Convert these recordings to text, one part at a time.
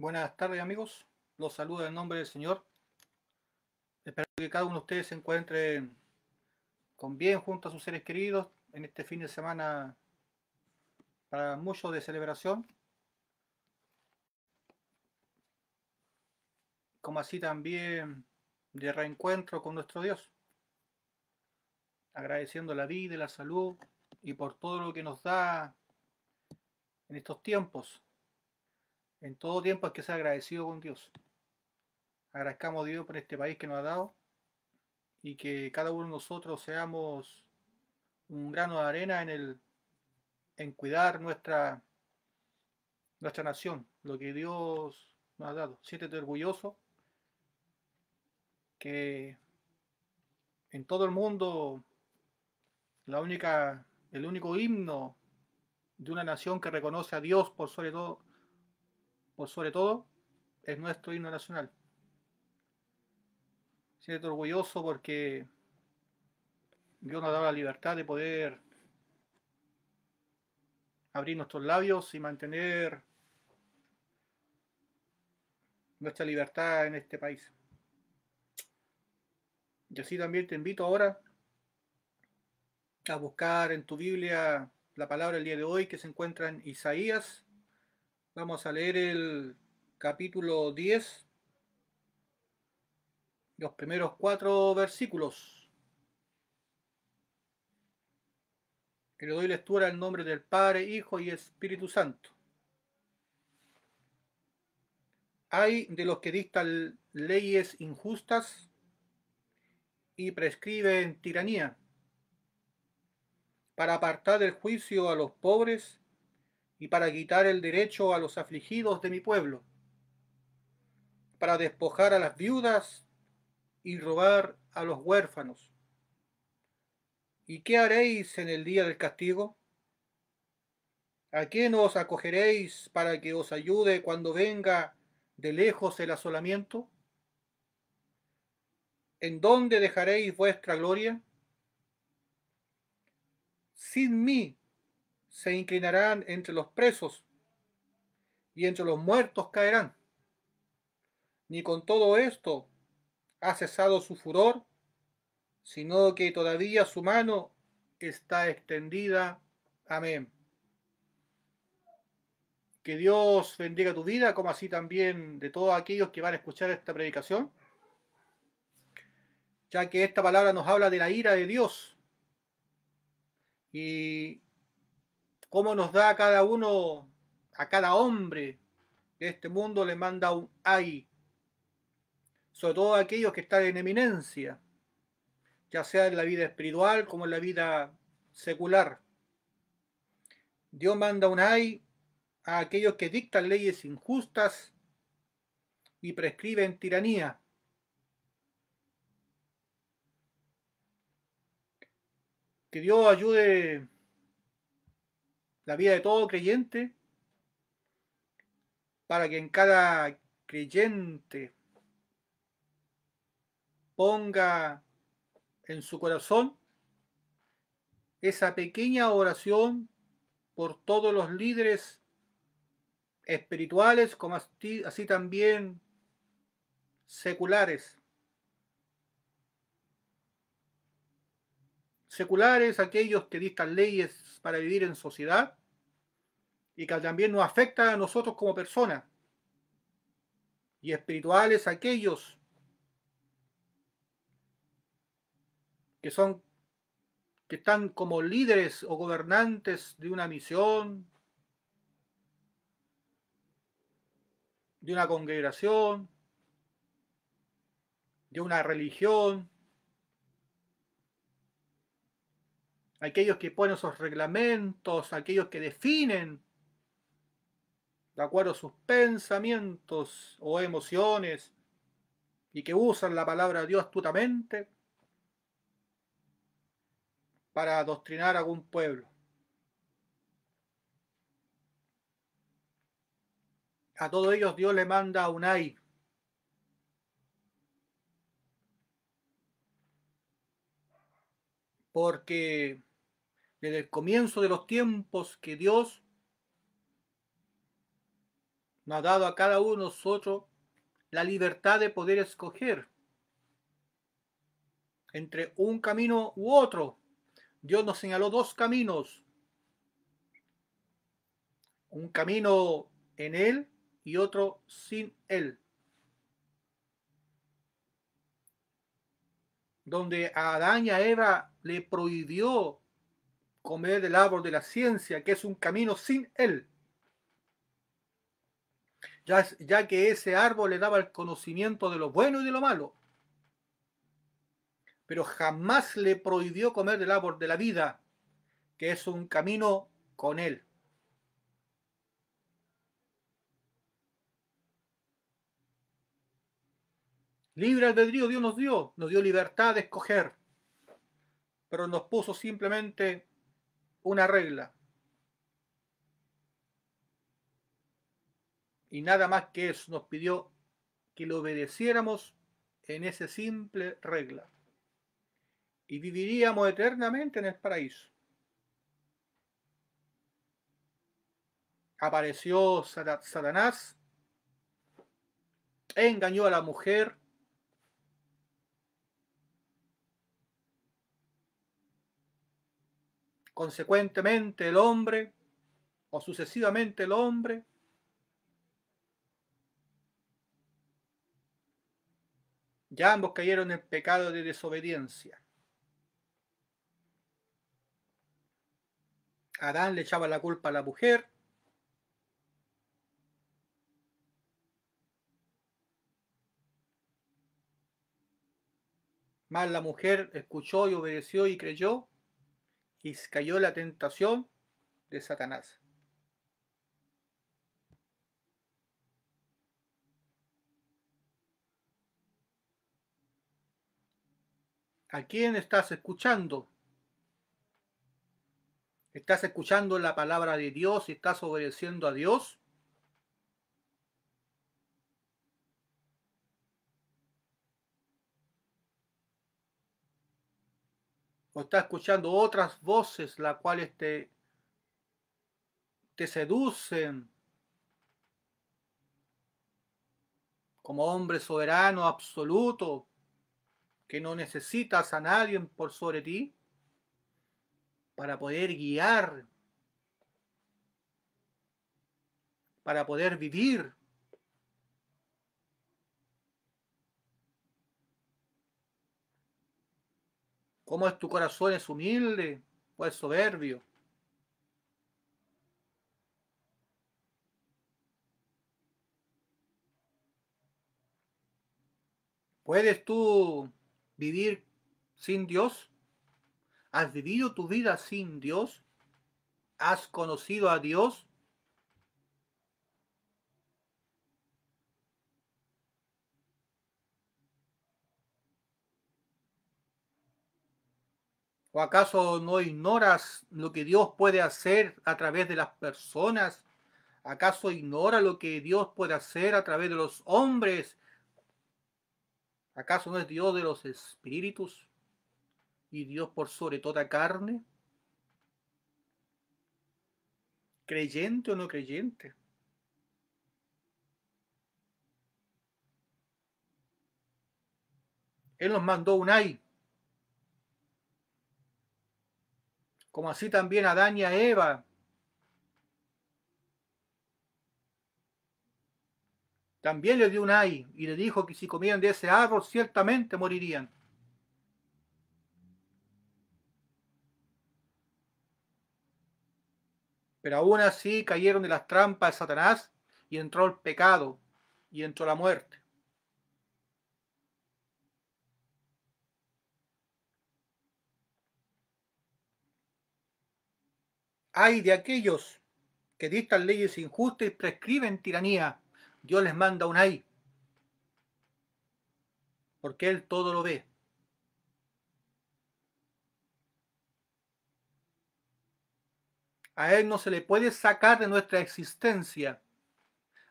Buenas tardes amigos, los saludo en nombre del Señor. Espero que cada uno de ustedes se encuentre con bien junto a sus seres queridos en este fin de semana para mucho de celebración. Como así también de reencuentro con nuestro Dios. Agradeciendo la vida y la salud y por todo lo que nos da en estos tiempos en todo tiempo es que sea agradecido con Dios. Agradezcamos a Dios por este país que nos ha dado y que cada uno de nosotros seamos un grano de arena en el en cuidar nuestra nuestra nación, lo que Dios nos ha dado. Siéntete orgulloso que en todo el mundo la única el único himno de una nación que reconoce a Dios por sobre todo sobre todo, es nuestro himno nacional. Siento orgulloso porque Dios nos ha dado la libertad de poder abrir nuestros labios y mantener nuestra libertad en este país. Y así también te invito ahora a buscar en tu Biblia la palabra del día de hoy que se encuentra en Isaías Vamos a leer el capítulo 10, los primeros cuatro versículos. Que le doy lectura en nombre del Padre, Hijo y Espíritu Santo. Hay de los que dictan leyes injustas y prescriben tiranía para apartar del juicio a los pobres y para quitar el derecho a los afligidos de mi pueblo, para despojar a las viudas y robar a los huérfanos. ¿Y qué haréis en el día del castigo? ¿A quién os acogeréis para que os ayude cuando venga de lejos el asolamiento? ¿En dónde dejaréis vuestra gloria? Sin mí se inclinarán entre los presos y entre los muertos caerán. Ni con todo esto ha cesado su furor, sino que todavía su mano está extendida. Amén. Que Dios bendiga tu vida, como así también de todos aquellos que van a escuchar esta predicación, ya que esta palabra nos habla de la ira de Dios. Y cómo nos da a cada uno, a cada hombre de este mundo, le manda un ay. Sobre todo a aquellos que están en eminencia, ya sea en la vida espiritual como en la vida secular. Dios manda un ay a aquellos que dictan leyes injustas y prescriben tiranía. Que Dios ayude la vida de todo creyente, para que en cada creyente ponga en su corazón esa pequeña oración por todos los líderes espirituales como así, también seculares. Seculares, aquellos que dictan leyes para vivir en sociedad y que también nos afecta a nosotros como personas. Y espirituales aquellos que son que están como líderes o gobernantes de una misión, de una congregación, de una religión, aquellos que ponen esos reglamentos, aquellos que definen de acuerdo a sus pensamientos o emociones y que usan la palabra de Dios astutamente para adoctrinar a algún pueblo. A todos ellos Dios le manda un ay, Porque desde el comienzo de los tiempos que Dios nos ha dado a cada uno de nosotros la libertad de poder escoger entre un camino u otro. Dios nos señaló dos caminos. Un camino en Él y otro sin Él. Donde a Adán y a Eva le prohibió comer del árbol de la ciencia, que es un camino sin él. Ya, ya que ese árbol le daba el conocimiento de lo bueno y de lo malo. Pero jamás le prohibió comer del árbol de la vida, que es un camino con él. Libre albedrío Dios nos dio, nos dio libertad de escoger, pero nos puso simplemente una regla. Y nada más que eso nos pidió que lo obedeciéramos en esa simple regla. Y viviríamos eternamente en el paraíso. Apareció Satanás, engañó a la mujer, consecuentemente el hombre, o sucesivamente el hombre, ya ambos cayeron en pecado de desobediencia. Adán le echaba la culpa a la mujer. Más la mujer escuchó y obedeció y creyó y cayó la tentación de Satanás. ¿A quién estás escuchando? ¿Estás escuchando la palabra de Dios y estás obedeciendo a Dios? está escuchando otras voces las cuales te, te seducen como hombre soberano absoluto que no necesitas a nadie por sobre ti para poder guiar, para poder vivir ¿Cómo es tu corazón? ¿Es humilde o es soberbio? ¿Puedes tú vivir sin Dios? ¿Has vivido tu vida sin Dios? ¿Has conocido a Dios? ¿O acaso no ignoras lo que Dios puede hacer a través de las personas? ¿Acaso ignora lo que Dios puede hacer a través de los hombres? ¿Acaso no es Dios de los espíritus y Dios por sobre toda carne? ¿Creyente o no creyente? Él nos mandó un ay como así también a y Eva. También le dio un ay y le dijo que si comían de ese árbol ciertamente morirían. Pero aún así cayeron de las trampas de Satanás y entró el pecado y entró la muerte. Hay de aquellos que dictan leyes injustas y prescriben tiranía. Dios les manda un ay. Porque Él todo lo ve. A Él no se le puede sacar de nuestra existencia.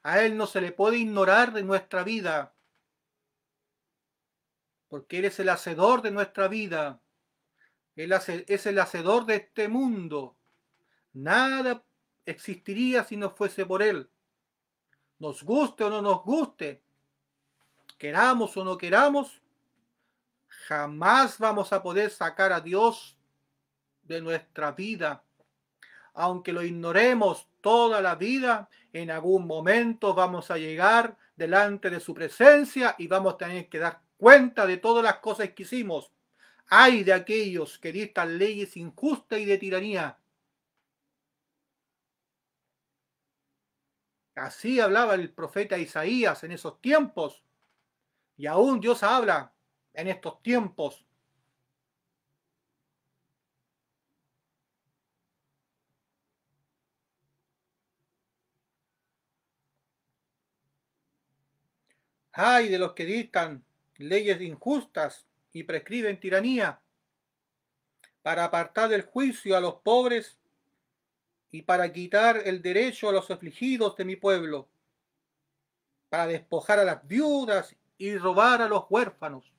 A Él no se le puede ignorar de nuestra vida. Porque Él es el hacedor de nuestra vida. Él es el hacedor de este mundo. Nada existiría si no fuese por Él. Nos guste o no nos guste, queramos o no queramos, jamás vamos a poder sacar a Dios de nuestra vida. Aunque lo ignoremos toda la vida, en algún momento vamos a llegar delante de su presencia y vamos a tener que dar cuenta de todas las cosas que hicimos. Hay de aquellos que dictan leyes injustas y de tiranía, Así hablaba el profeta Isaías en esos tiempos. Y aún Dios habla en estos tiempos. Ay de los que dictan leyes injustas y prescriben tiranía para apartar del juicio a los pobres y para quitar el derecho a los afligidos de mi pueblo, para despojar a las viudas y robar a los huérfanos,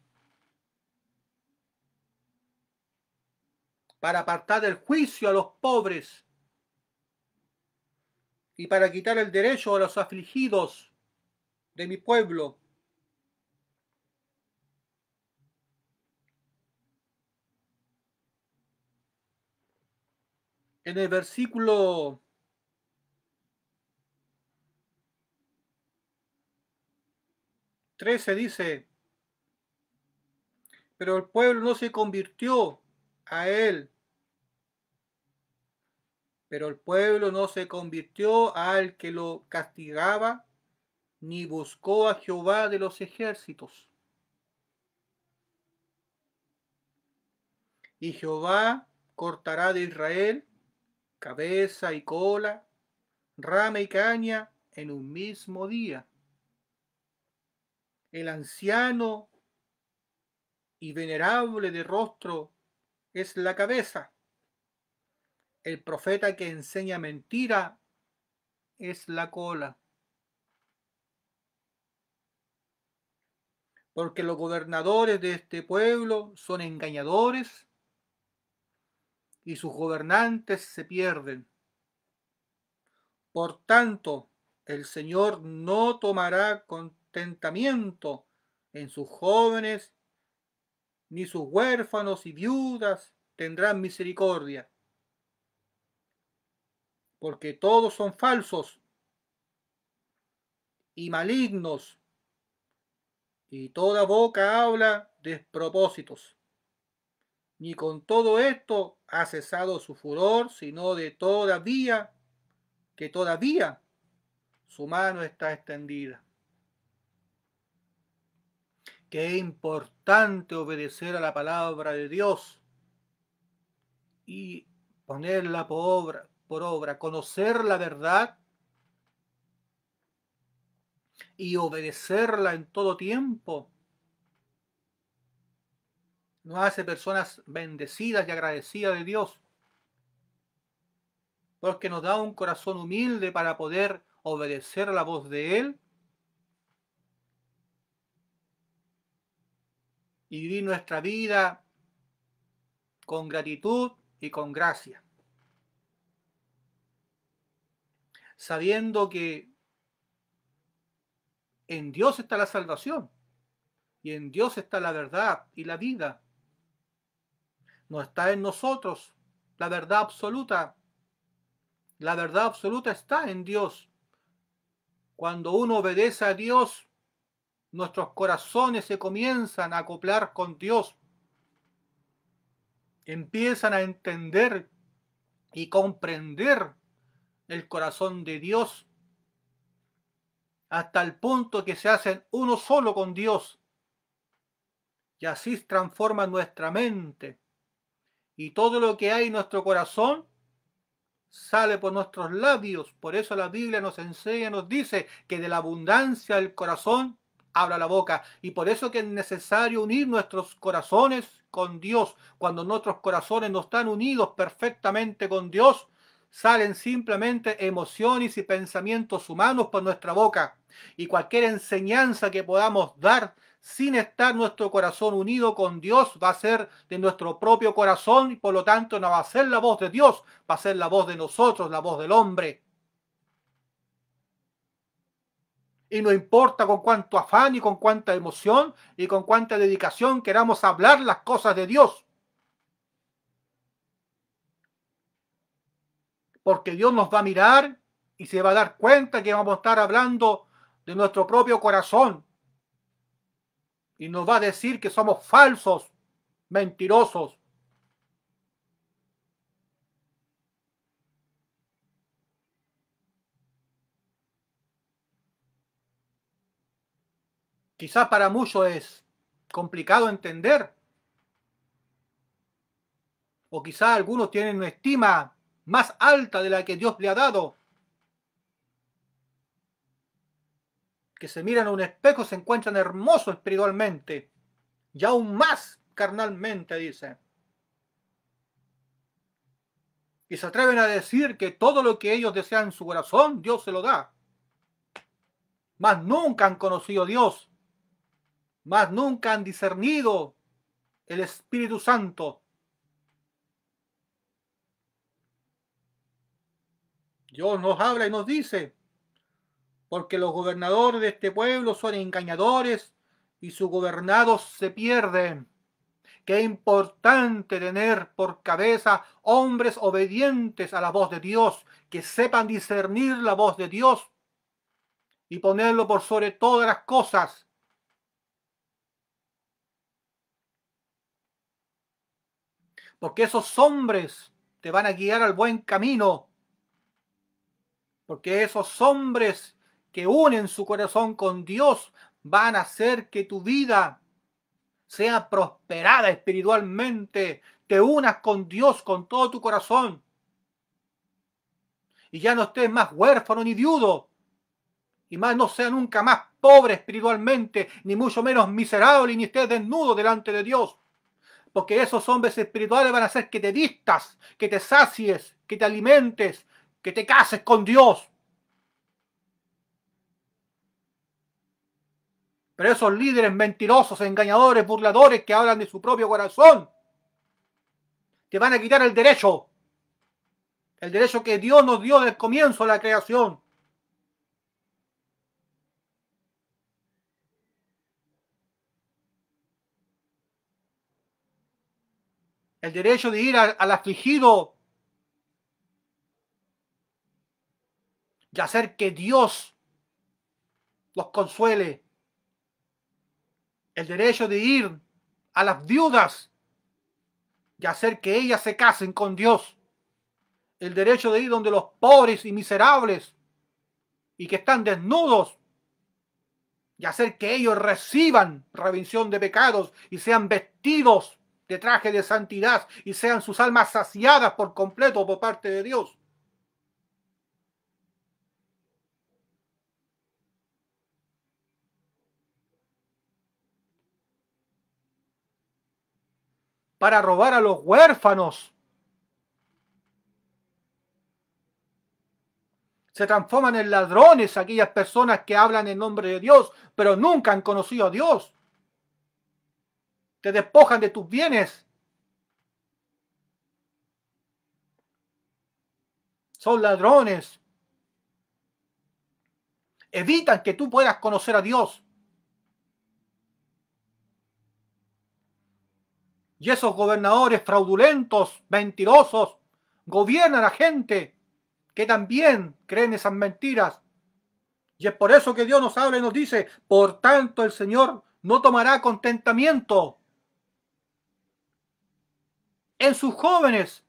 para apartar el juicio a los pobres y para quitar el derecho a los afligidos de mi pueblo, en el versículo 13 dice, pero el pueblo no se convirtió a él. Pero el pueblo no se convirtió al que lo castigaba, ni buscó a Jehová de los ejércitos. Y Jehová cortará de Israel cabeza y cola, rama y caña en un mismo día. El anciano y venerable de rostro es la cabeza. El profeta que enseña mentira es la cola. Porque los gobernadores de este pueblo son engañadores y sus gobernantes se pierden. Por tanto, el Señor no tomará contentamiento en sus jóvenes, ni sus huérfanos y viudas tendrán misericordia, porque todos son falsos y malignos, y toda boca habla despropósitos. Ni con todo esto ha cesado su furor, sino de todavía, que todavía su mano está extendida. Qué importante obedecer a la palabra de Dios y ponerla por obra, por obra, conocer la verdad y obedecerla en todo tiempo nos hace personas bendecidas y agradecidas de Dios, porque nos da un corazón humilde para poder obedecer la voz de Él y vivir nuestra vida con gratitud y con gracia, sabiendo que en Dios está la salvación y en Dios está la verdad y la vida. No está en nosotros la verdad absoluta. La verdad absoluta está en Dios. Cuando uno obedece a Dios, nuestros corazones se comienzan a acoplar con Dios. Empiezan a entender y comprender el corazón de Dios hasta el punto que se hacen uno solo con Dios. Y así transforma nuestra mente, y todo lo que hay en nuestro corazón sale por nuestros labios. Por eso la Biblia nos enseña, nos dice que de la abundancia del corazón habla la boca. Y por eso que es necesario unir nuestros corazones con Dios. Cuando nuestros corazones no están unidos perfectamente con Dios, salen simplemente emociones y pensamientos humanos por nuestra boca. Y cualquier enseñanza que podamos dar sin estar nuestro corazón unido con Dios, va a ser de nuestro propio corazón y por lo tanto no va a ser la voz de Dios, va a ser la voz de nosotros, la voz del hombre. Y no importa con cuánto afán y con cuánta emoción y con cuánta dedicación queramos hablar las cosas de Dios. Porque Dios nos va a mirar y se va a dar cuenta que vamos a estar hablando de nuestro propio corazón, y nos va a decir que somos falsos, mentirosos. Quizás para muchos es complicado entender. O quizá algunos tienen una estima más alta de la que Dios le ha dado. que se miran a un espejo se encuentran hermosos espiritualmente y aún más carnalmente, dice. Y se atreven a decir que todo lo que ellos desean en su corazón, Dios se lo da. Más nunca han conocido a Dios. Más nunca han discernido el Espíritu Santo. Dios nos habla y nos dice, porque los gobernadores de este pueblo son engañadores y sus gobernados se pierden. Qué importante tener por cabeza hombres obedientes a la voz de Dios, que sepan discernir la voz de Dios y ponerlo por sobre todas las cosas. Porque esos hombres te van a guiar al buen camino. Porque esos hombres que unen su corazón con Dios van a hacer que tu vida sea prosperada espiritualmente, te unas con Dios con todo tu corazón y ya no estés más huérfano ni viudo y más no sea nunca más pobre espiritualmente, ni mucho menos miserable, ni estés desnudo delante de Dios. Porque esos hombres espirituales van a hacer que te vistas, que te sacies, que te alimentes, que te cases con Dios. Pero esos líderes mentirosos, engañadores, burladores que hablan de su propio corazón, te van a quitar el derecho. El derecho que Dios nos dio el comienzo de la creación. El derecho de ir al afligido. Y hacer que Dios los consuele el derecho de ir a las viudas y hacer que ellas se casen con Dios. El derecho de ir donde los pobres y miserables y que están desnudos y hacer que ellos reciban redención de pecados y sean vestidos de traje de santidad y sean sus almas saciadas por completo por parte de Dios. para robar a los huérfanos. Se transforman en ladrones aquellas personas que hablan en nombre de Dios, pero nunca han conocido a Dios. Te despojan de tus bienes. Son ladrones. Evitan que tú puedas conocer a Dios. Y esos gobernadores fraudulentos, mentirosos, gobiernan a gente que también creen esas mentiras. Y es por eso que Dios nos habla y nos dice, por tanto el Señor no tomará contentamiento en sus jóvenes,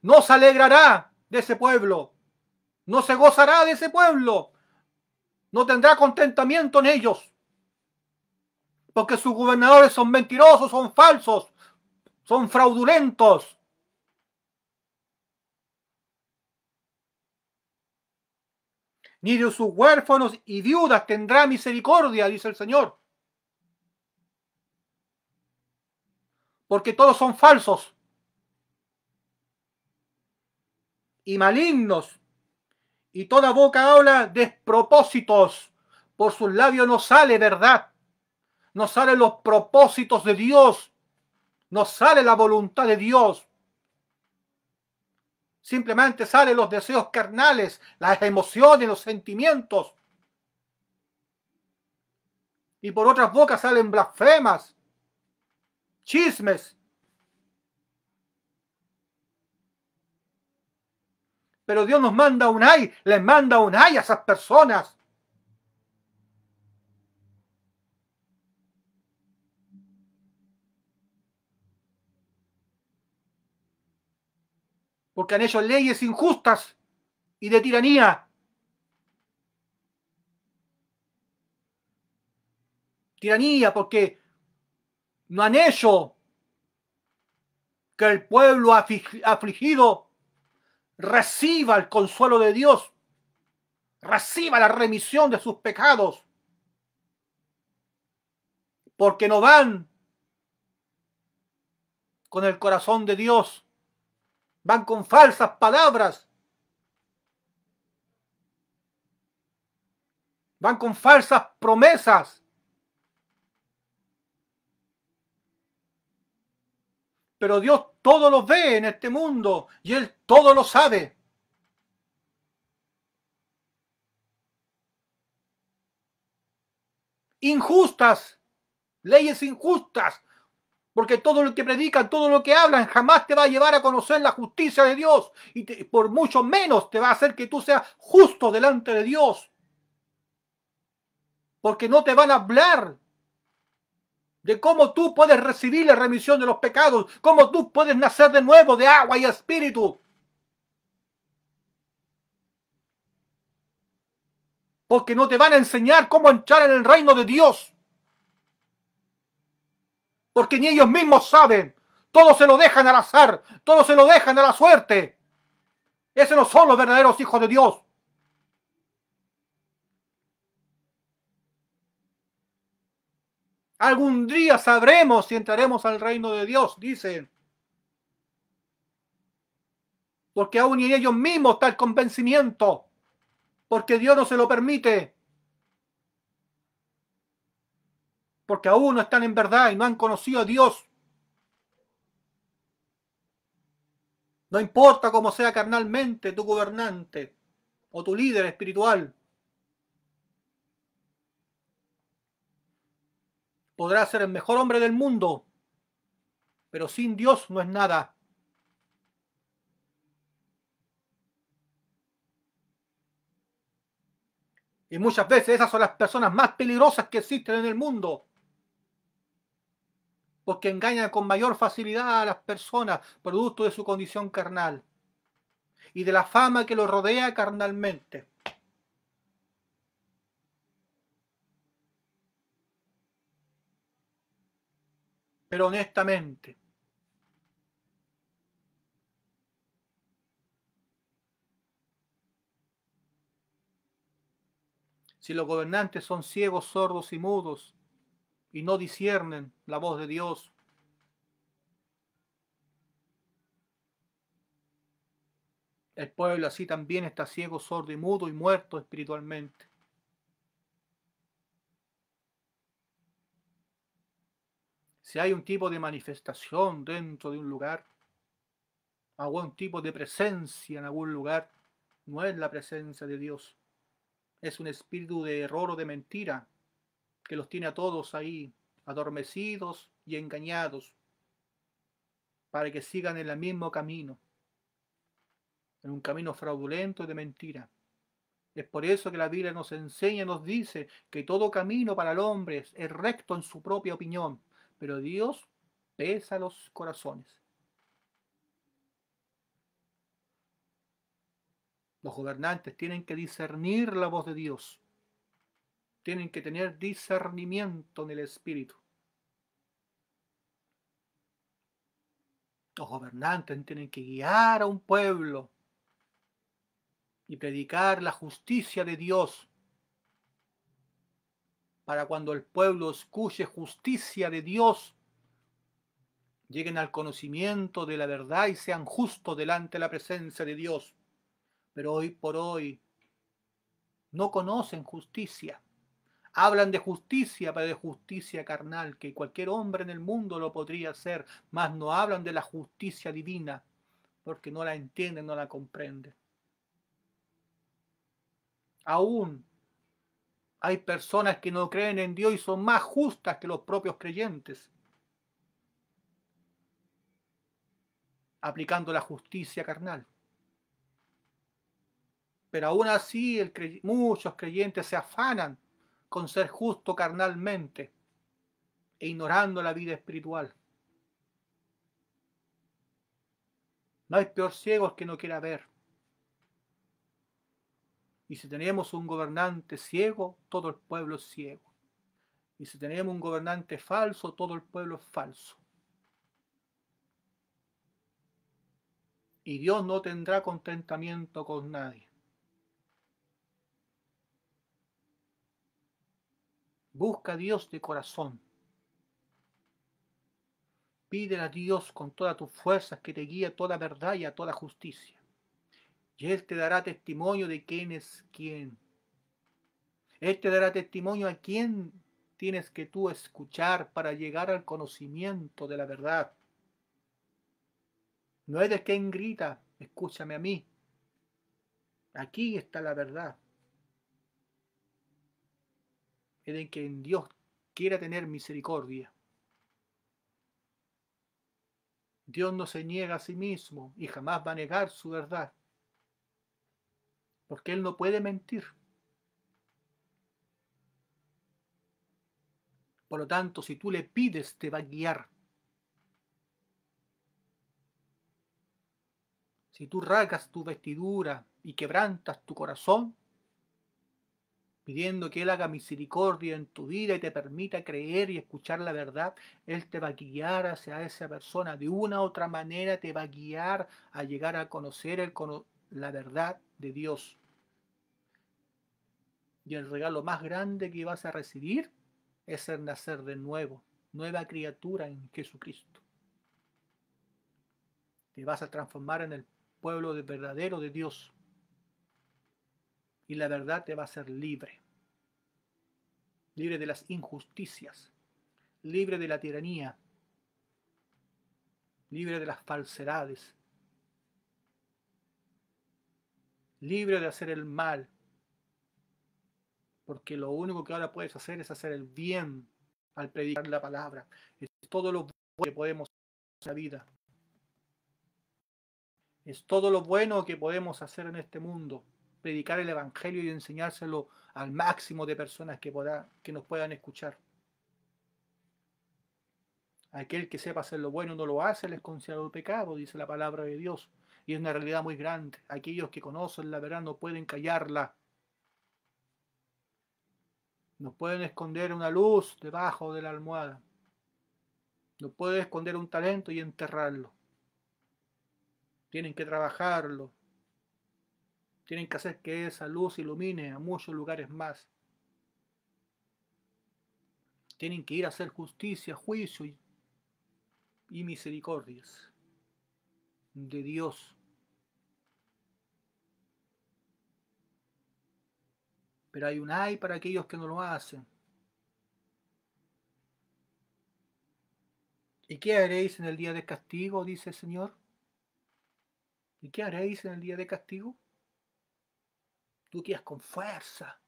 no se alegrará de ese pueblo, no se gozará de ese pueblo, no tendrá contentamiento en ellos, porque sus gobernadores son mentirosos, son falsos, son fraudulentos. Ni de sus huérfanos y viudas tendrá misericordia, dice el Señor. Porque todos son falsos y malignos. Y toda boca habla despropósitos. Por sus labios no sale verdad. No salen los propósitos de Dios no sale la voluntad de Dios. Simplemente salen los deseos carnales, las emociones, los sentimientos. Y por otras bocas salen blasfemas, chismes. Pero Dios nos manda un ay, les manda un ay a esas personas. porque han hecho leyes injustas y de tiranía. Tiranía porque no han hecho que el pueblo afligido reciba el consuelo de Dios, reciba la remisión de sus pecados, porque no van con el corazón de Dios van con falsas palabras, van con falsas promesas. Pero Dios todo lo ve en este mundo y Él todo lo sabe. Injustas, leyes injustas, porque todo lo que predican, todo lo que hablan, jamás te va a llevar a conocer la justicia de Dios. Y por mucho menos te va a hacer que tú seas justo delante de Dios. Porque no te van a hablar de cómo tú puedes recibir la remisión de los pecados, cómo tú puedes nacer de nuevo de agua y espíritu. Porque no te van a enseñar cómo entrar en el reino de Dios porque ni ellos mismos saben. Todos se lo dejan al azar, todos se lo dejan a la suerte. Esos no son los verdaderos hijos de Dios. Algún día sabremos si entraremos al reino de Dios, dicen. Porque aún en ellos mismos está el convencimiento. Porque Dios no se lo permite. porque aún no están en verdad y no han conocido a Dios. No importa cómo sea carnalmente tu gobernante o tu líder espiritual. Podrá ser el mejor hombre del mundo, pero sin Dios no es nada. Y muchas veces esas son las personas más peligrosas que existen en el mundo porque engaña con mayor facilidad a las personas, producto de su condición carnal y de la fama que lo rodea carnalmente. Pero honestamente, si los gobernantes son ciegos, sordos y mudos, y no disciernen la voz de Dios. El pueblo así también está ciego, sordo y mudo y muerto espiritualmente. Si hay un tipo de manifestación dentro de un lugar, algún tipo de presencia en algún lugar, no es la presencia de Dios. Es un espíritu de error o de mentira que los tiene a todos ahí adormecidos y engañados para que sigan en el mismo camino, en un camino fraudulento y de mentira. Es por eso que la Biblia nos enseña, nos dice que todo camino para el hombre es recto en su propia opinión, pero Dios pesa los corazones. Los gobernantes tienen que discernir la voz de Dios tienen que tener discernimiento en el espíritu. Los gobernantes tienen que guiar a un pueblo y predicar la justicia de Dios para cuando el pueblo escuche justicia de Dios, lleguen al conocimiento de la verdad y sean justos delante de la presencia de Dios. Pero hoy por hoy no conocen justicia. Hablan de justicia, pero de justicia carnal, que cualquier hombre en el mundo lo podría hacer, mas no hablan de la justicia divina, porque no la entienden, no la comprenden. Aún hay personas que no creen en Dios y son más justas que los propios creyentes, aplicando la justicia carnal. Pero aún así muchos creyentes se afanan con ser justo carnalmente e ignorando la vida espiritual. No hay peor ciego que no quiera ver. Y si tenemos un gobernante ciego, todo el pueblo es ciego. Y si tenemos un gobernante falso, todo el pueblo es falso. Y Dios no tendrá contentamiento con nadie. Busca a Dios de corazón. Pídele a Dios con todas tus fuerzas que te guíe a toda verdad y a toda justicia. Y Él te dará testimonio de quién es quién. Él te dará testimonio a quién tienes que tú escuchar para llegar al conocimiento de la verdad. No de quien grita, escúchame a mí. Aquí está la verdad en el que Dios quiera tener misericordia. Dios no se niega a sí mismo y jamás va a negar su verdad, porque Él no puede mentir. Por lo tanto, si tú le pides, te va a guiar. Si tú rasgas tu vestidura y quebrantas tu corazón, pidiendo que Él haga misericordia en tu vida y te permita creer y escuchar la verdad, Él te va a guiar hacia esa persona. De una u otra manera te va a guiar a llegar a conocer el, la verdad de Dios. Y el regalo más grande que vas a recibir es el nacer de nuevo, nueva criatura en Jesucristo. Te vas a transformar en el pueblo de verdadero de Dios y la verdad te va a hacer libre. Libre de las injusticias, libre de la tiranía, libre de las falsedades, libre de hacer el mal, porque lo único que ahora puedes hacer es hacer el bien al predicar la palabra. Es todo lo bueno que podemos hacer en la vida. Es todo lo bueno que podemos hacer en este mundo predicar el Evangelio y enseñárselo al máximo de personas que, podrá, que nos puedan escuchar. Aquel que sepa hacer lo bueno no lo hace, les considera el pecado, dice la palabra de Dios. Y es una realidad muy grande. Aquellos que conocen la verdad no pueden callarla. No pueden esconder una luz debajo de la almohada. No pueden esconder un talento y enterrarlo. Tienen que trabajarlo, tienen que hacer que esa luz ilumine a muchos lugares más. Tienen que ir a hacer justicia, juicio y, misericordias de Dios. Pero hay un ay para aquellos que no lo hacen. ¿Y qué haréis en el día de castigo? dice el Señor. ¿Y qué haréis en el día de castigo? Tú que ibas con fuerza,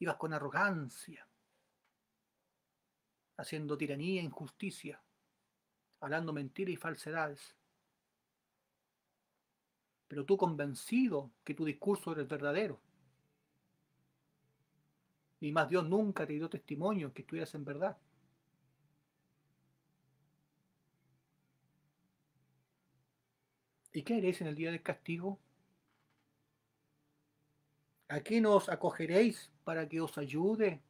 ibas con arrogancia, haciendo tiranía e injusticia, hablando mentiras y falsedades. Pero tú convencido que tu discurso eres verdadero. Ni más Dios nunca te dio testimonio que estuvieras en verdad. ¿Y qué eres en el día del castigo? ¿A quién nos acogeréis para que os ayude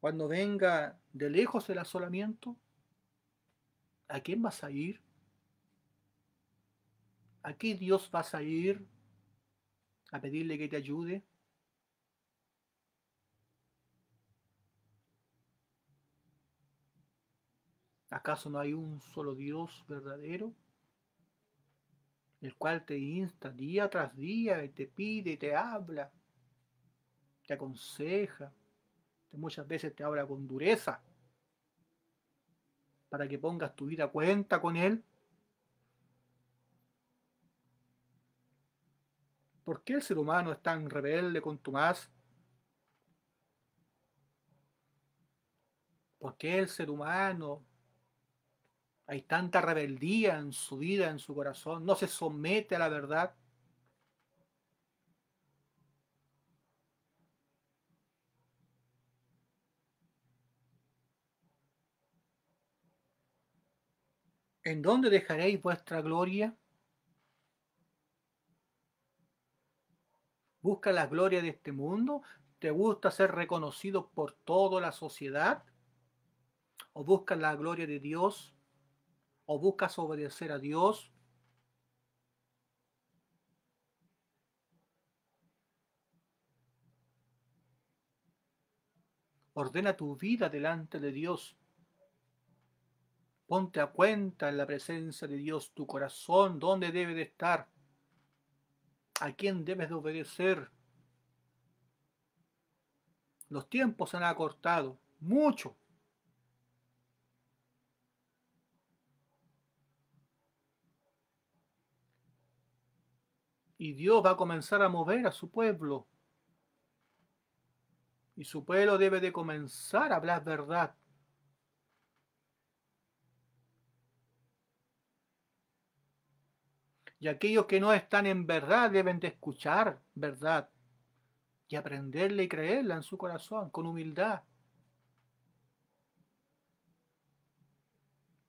cuando venga de lejos el asolamiento? ¿A quién vas a ir? ¿A qué Dios vas a ir a pedirle que te ayude? ¿Acaso no hay un solo Dios verdadero? el cual te insta día tras día y te pide y te habla, te aconseja, muchas veces te habla con dureza, para que pongas tu vida a cuenta con Él. ¿Por qué el ser humano es tan rebelde con Tomás? ¿Por qué el ser humano hay tanta rebeldía en su vida, en su corazón. No se somete a la verdad. ¿En dónde dejaréis vuestra gloria? ¿Busca la gloria de este mundo? ¿Te gusta ser reconocido por toda la sociedad? ¿O busca la gloria de Dios? o buscas obedecer a Dios ordena tu vida delante de Dios. Ponte a cuenta en la presencia de Dios tu corazón, dónde debe de estar, a quién debes de obedecer. Los tiempos se han acortado mucho. Y Dios va a comenzar a mover a su pueblo. Y su pueblo debe de comenzar a hablar verdad. Y aquellos que no están en verdad deben de escuchar verdad y aprenderla y creerla en su corazón con humildad.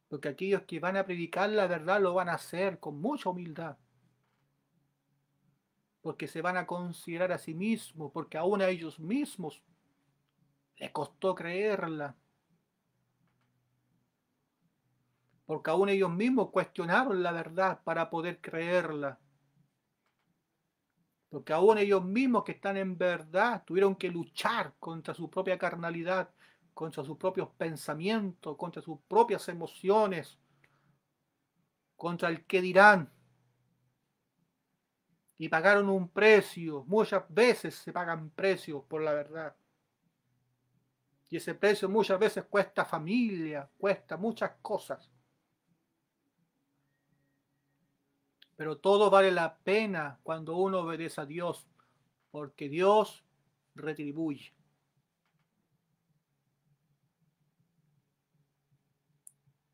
Porque aquellos que van a predicar la verdad lo van a hacer con mucha humildad porque se van a considerar a sí mismos, porque aún a ellos mismos les costó creerla, porque aún ellos mismos cuestionaron la verdad para poder creerla, porque aún ellos mismos que están en verdad tuvieron que luchar contra su propia carnalidad, contra sus propios pensamientos, contra sus propias emociones, contra el que dirán y pagaron un precio, muchas veces se pagan precios por la verdad. Y ese precio muchas veces cuesta familia, cuesta muchas cosas. Pero todo vale la pena cuando uno obedece a Dios, porque Dios retribuye.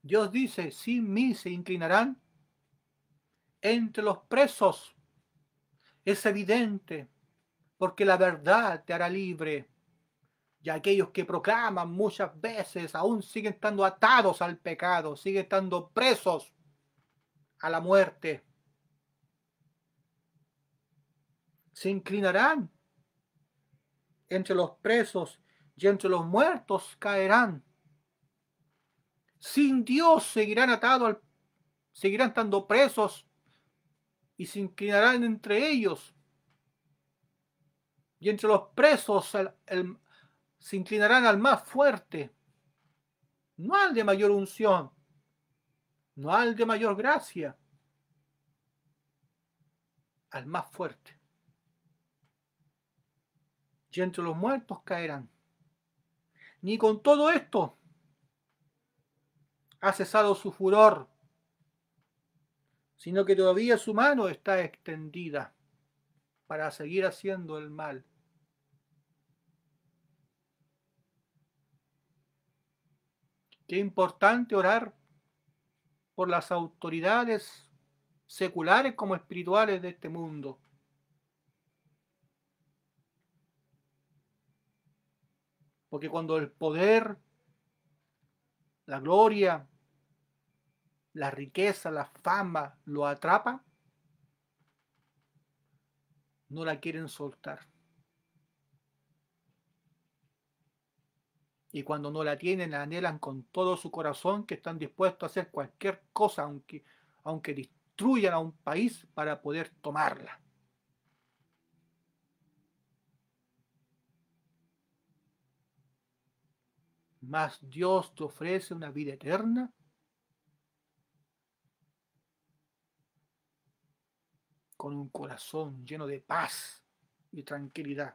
Dios dice, sin mí se inclinarán entre los presos es evidente, porque la verdad te hará libre. Y aquellos que proclaman muchas veces aún siguen estando atados al pecado, siguen estando presos a la muerte. Se inclinarán entre los presos y entre los muertos caerán. Sin Dios seguirán atados seguirán estando presos y se inclinarán entre ellos. Y entre los presos se inclinarán al más fuerte, no al de mayor unción, no al de mayor gracia, al más fuerte. Y entre los muertos caerán. Ni con todo esto ha cesado su furor sino que todavía su mano está extendida para seguir haciendo el mal. Qué importante orar por las autoridades seculares como espirituales de este mundo. Porque cuando el poder, la gloria, la riqueza, la fama lo atrapa, no la quieren soltar. Y cuando no la tienen, la anhelan con todo su corazón, que están dispuestos a hacer cualquier cosa, aunque, aunque destruyan a un país para poder tomarla. Mas Dios te ofrece una vida eterna con un corazón lleno de paz y tranquilidad.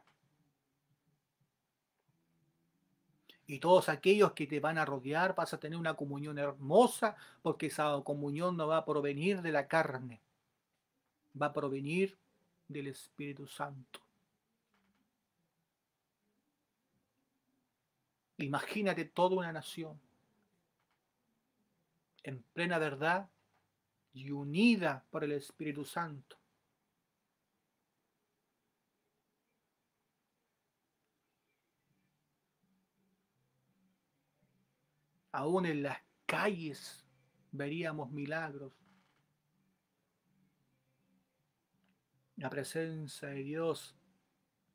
Y todos aquellos que te van a rodear vas a tener una comunión hermosa, porque esa comunión no va a provenir de la carne, va a provenir del Espíritu Santo. Imagínate toda una nación en plena verdad y unida por el Espíritu Santo. Aún en las calles veríamos milagros. La presencia de Dios.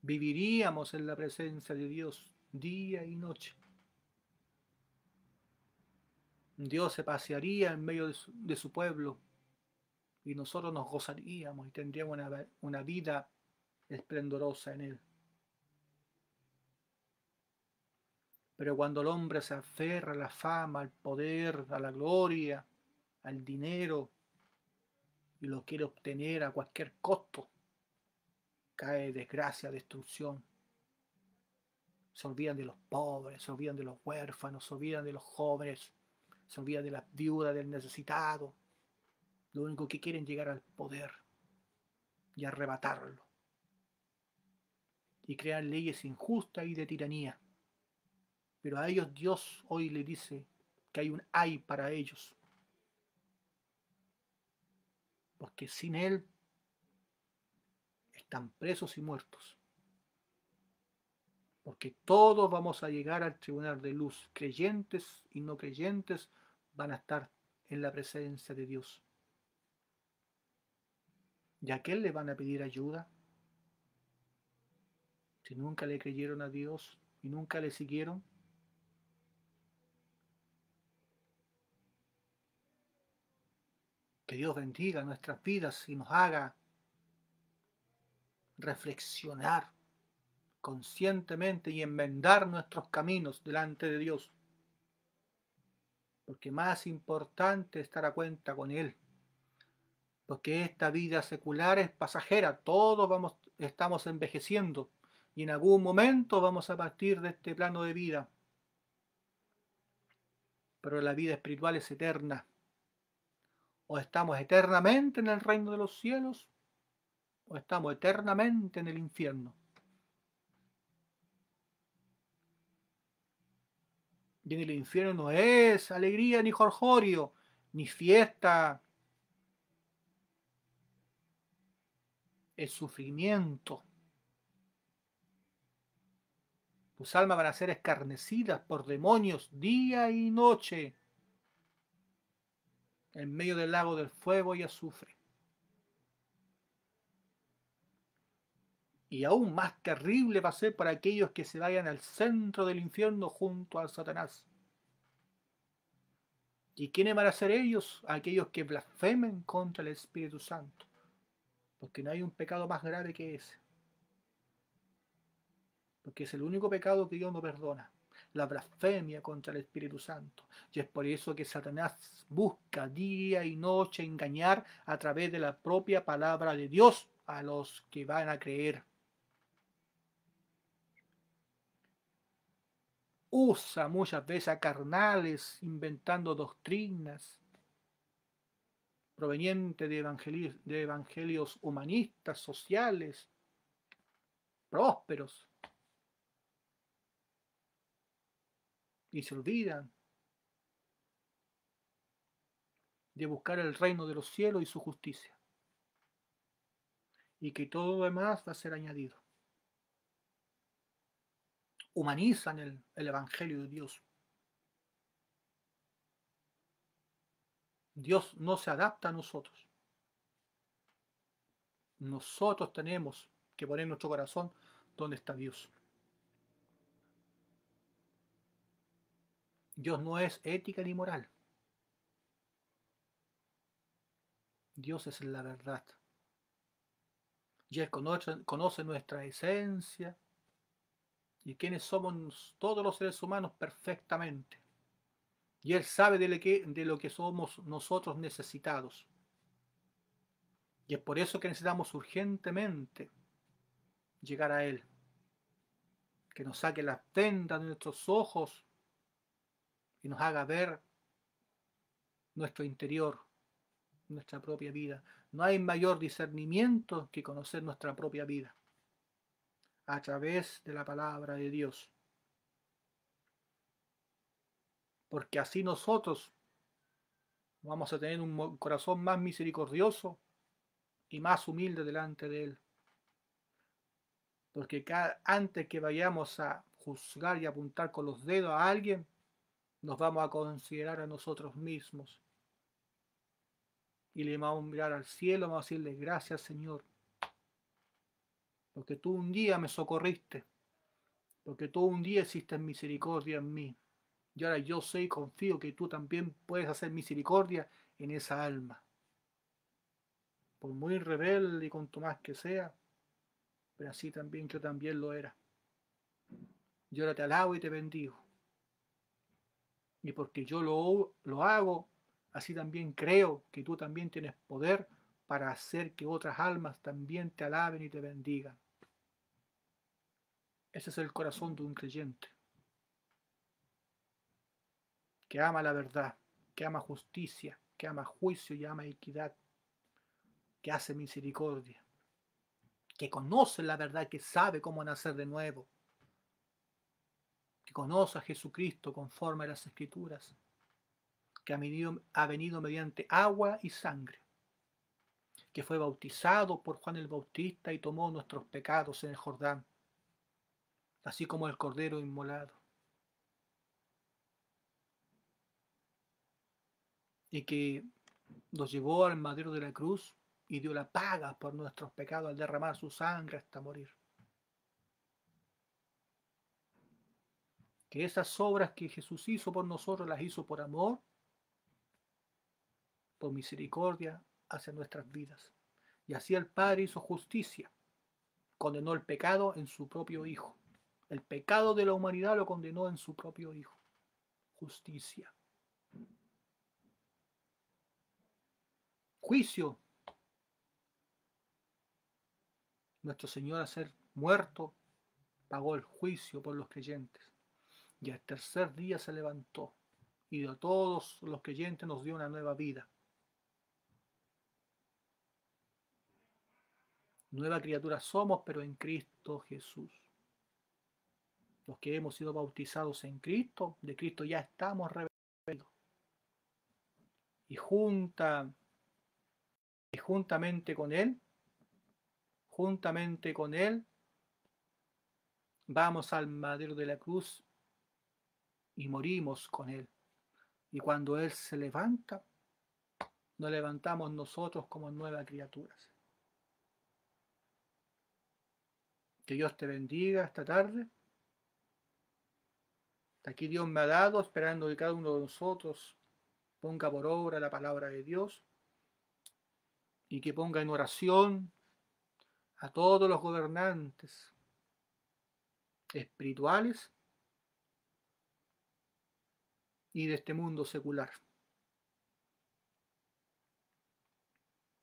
Viviríamos en la presencia de Dios día y noche. Dios se pasearía en medio de su, pueblo y nosotros nos gozaríamos y tendríamos una vida esplendorosa en Él. Pero cuando el hombre se aferra a la fama, al poder, a la gloria, al dinero, y lo quiere obtener a cualquier costo, cae desgracia, destrucción. Se olvidan de los pobres, se olvidan de los huérfanos, se olvidan de los jóvenes, se olvidan de las viudas, del necesitado. Lo único que quieren es llegar al poder y arrebatarlo. Y crear leyes injustas y de tiranía pero a ellos Dios hoy le dice que hay un hay para ellos. Porque sin Él están presos y muertos. Porque todos vamos a llegar al tribunal de luz. Creyentes y no creyentes van a estar en la presencia de Dios. ¿Y a qué le van a pedir ayuda? Si nunca le creyeron a Dios y nunca le siguieron. Que Dios bendiga nuestras vidas y nos haga reflexionar conscientemente y enmendar nuestros caminos delante de Dios. Porque más importante estar a cuenta con Él. Porque esta vida secular es pasajera. Todos vamos, estamos envejeciendo. Y en algún momento vamos a partir de este plano de vida. Pero la vida espiritual es eterna o estamos eternamente en el reino de los cielos, o estamos eternamente en el infierno. Y en el infierno no es alegría ni jorjorio, ni fiesta. Es sufrimiento. Tus almas van a ser escarnecidas por demonios día y noche en medio del lago del fuego y azufre. Y aún más terrible va a ser para aquellos que se vayan al centro del infierno junto al Satanás. ¿Y quiénes van a ser ellos? Aquellos que blasfemen contra el Espíritu Santo. Porque no hay un pecado más grave que ese. Porque es el único pecado que Dios no perdona la blasfemia contra el Espíritu Santo. Y es por eso que Satanás busca día y noche engañar a través de la propia palabra de Dios a los que van a creer. Usa muchas veces a carnales inventando doctrinas provenientes de, evangelios, de evangelios humanistas, sociales, prósperos, y se olvidan de buscar el reino de los cielos y su justicia. Y que todo lo demás va a ser añadido. Humanizan el, el Evangelio de Dios. Dios no se adapta a nosotros. Nosotros tenemos que poner nuestro corazón donde está Dios. Dios no es ética ni moral. Dios es la verdad. Y Él conoce, nuestra esencia y quiénes somos todos los seres humanos perfectamente. Y Él sabe de lo que, de lo que somos nosotros necesitados. Y es por eso que necesitamos urgentemente llegar a Él. Que nos saque la tendas de nuestros ojos nos haga ver nuestro interior, nuestra propia vida. No hay mayor discernimiento que conocer nuestra propia vida a través de la palabra de Dios. Porque así nosotros vamos a tener un corazón más misericordioso y más humilde delante de Él. Porque antes que vayamos a juzgar y apuntar con los dedos a alguien, nos vamos a considerar a nosotros mismos. Y le vamos a mirar al cielo, vamos a decirle, gracias Señor, porque tú un día me socorriste, porque tú un día hiciste misericordia en mí. Y ahora yo sé y confío que tú también puedes hacer misericordia en esa alma. Por muy rebelde y cuanto más que sea, pero así también yo también lo era. Yo ahora te alabo y te bendigo y porque yo lo, hago, así también creo que tú también tienes poder para hacer que otras almas también te alaben y te bendigan. Ese es el corazón de un creyente, que ama la verdad, que ama justicia, que ama juicio y ama equidad, que hace misericordia, que conoce la verdad, que sabe cómo nacer de nuevo, conoce a Jesucristo conforme a las escrituras, que ha venido, ha venido mediante agua y sangre, que fue bautizado por Juan el Bautista y tomó nuestros pecados en el Jordán, así como el Cordero inmolado. Y que nos llevó al madero de la cruz y dio la paga por nuestros pecados al derramar su sangre hasta morir. que esas obras que Jesús hizo por nosotros las hizo por amor, por misericordia hacia nuestras vidas. Y así el Padre hizo justicia, condenó el pecado en su propio Hijo. El pecado de la humanidad lo condenó en su propio Hijo. Justicia. Juicio. Nuestro Señor al ser muerto pagó el juicio por los creyentes. Y al tercer día se levantó y a todos los creyentes nos dio una nueva vida. Nueva criatura somos, pero en Cristo Jesús. Los que hemos sido bautizados en Cristo, de Cristo ya estamos rebeldos. Y junta y juntamente con él, juntamente con él vamos al madero de la cruz y morimos con Él. Y cuando Él se levanta, nos levantamos nosotros como nuevas criaturas. Que Dios te bendiga esta tarde. Aquí Dios me ha dado, esperando que cada uno de nosotros ponga por obra la palabra de Dios y que ponga en oración a todos los gobernantes espirituales y de este mundo secular.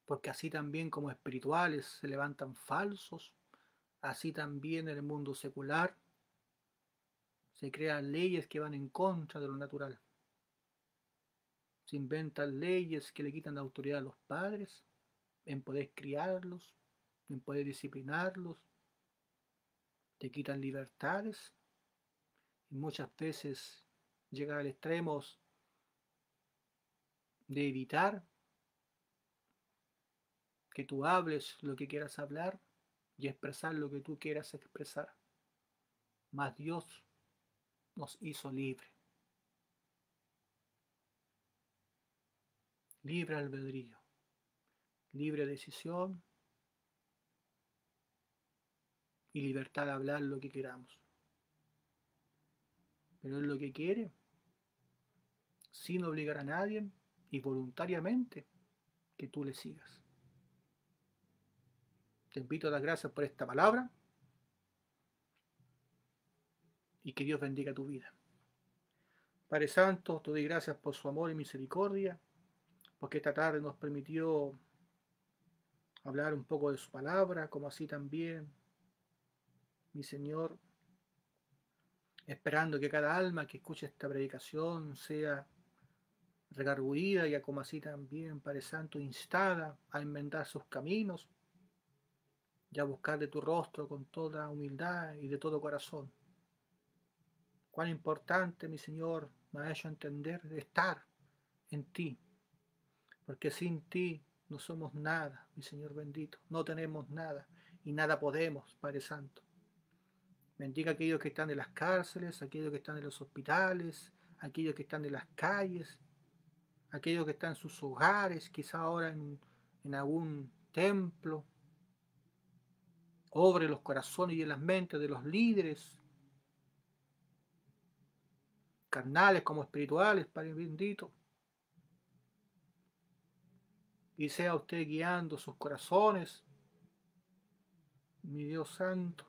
Porque así también como espirituales se levantan falsos, así también en el mundo secular se crean leyes que van en contra de lo natural. Se inventan leyes que le quitan la autoridad a los padres en poder criarlos, en poder disciplinarlos, te quitan libertades y muchas veces llegar al extremo de evitar que tú hables lo que quieras hablar y expresar lo que tú quieras expresar. Mas Dios nos hizo libre. Libre albedrío, libre decisión y libertad de hablar lo que queramos. Pero es lo que quiere sin obligar a nadie y voluntariamente que tú le sigas. Te invito a dar gracias por esta palabra y que Dios bendiga tu vida. Padre Santo, te doy gracias por su amor y misericordia, porque esta tarde nos permitió hablar un poco de su palabra, como así también, mi Señor, esperando que cada alma que escuche esta predicación sea regarguida y a como así también, Padre Santo, instada a enmendar sus caminos y a buscar de tu rostro con toda humildad y de todo corazón. Cuán importante, mi Señor, me ha hecho entender de estar en ti, porque sin ti no somos nada, mi Señor bendito, no tenemos nada y nada podemos, Padre Santo. Bendiga a aquellos que están en las cárceles, aquellos que están en los hospitales, aquellos que están en las calles, aquellos que están en sus hogares, quizá ahora en, algún templo. Obre los corazones y en las mentes de los líderes, carnales como espirituales, Padre bendito. Y sea usted guiando sus corazones, mi Dios santo,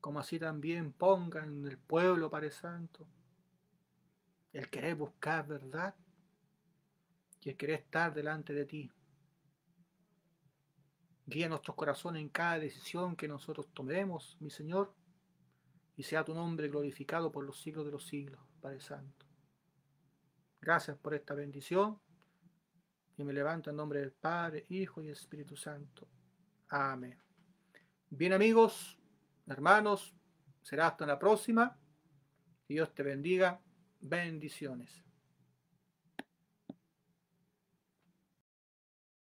como así también pongan en el pueblo, Padre santo, el querer buscar verdad, que estar delante de ti. Guía nuestros corazones en cada decisión que nosotros tomemos, mi Señor, y sea tu nombre glorificado por los siglos de los siglos, Padre Santo. Gracias por esta bendición y me levanto en nombre del Padre, Hijo y Espíritu Santo. Amén. Bien amigos, hermanos, será hasta la próxima. Dios te bendiga. Bendiciones.